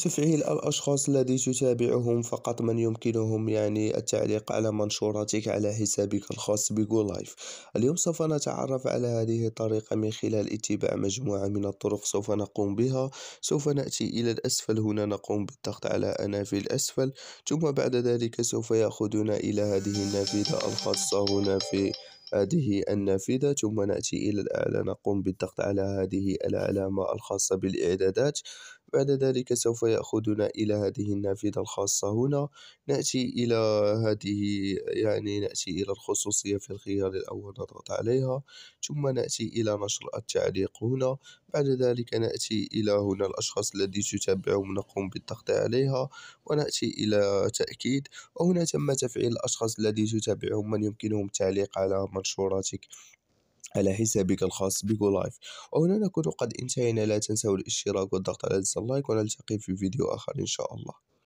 تفعيل الأشخاص الذي تتابعهم فقط من يمكنهم يعني التعليق على منشوراتك على حسابك الخاص بجو لايف اليوم سوف نتعرف على هذه الطريقة من خلال اتباع مجموعة من الطرق سوف نقوم بها سوف نأتي إلى الأسفل هنا نقوم بالضغط على أنا في الأسفل ثم بعد ذلك سوف يأخذنا إلى هذه النافذة الخاصة هنا في هذه النافذة ثم نأتي إلى الأعلى نقوم بالضغط على هذه العلامة الخاصة بالإعدادات بعد ذلك سوف يأخذنا إلى هذه النافذة الخاصة هنا نأتي إلى هذه يعني نأتي إلى الخصوصية في الخيار الأول نضغط عليها ثم نأتي إلى نشر التعليق هنا بعد ذلك نأتي إلى هنا الأشخاص الذي تتابعهم نقوم بالضغط عليها ونأتي إلى تأكيد وهنا تم تفعيل الأشخاص الذي تتابعهم من يمكنهم التعليق على منشوراتك على حسابك الخاص بيجو لايف وهنا نكون قد انتهينا لا تنسوا الاشتراك والضغط على زر اللايك ونلتقي في فيديو آخر إن شاء الله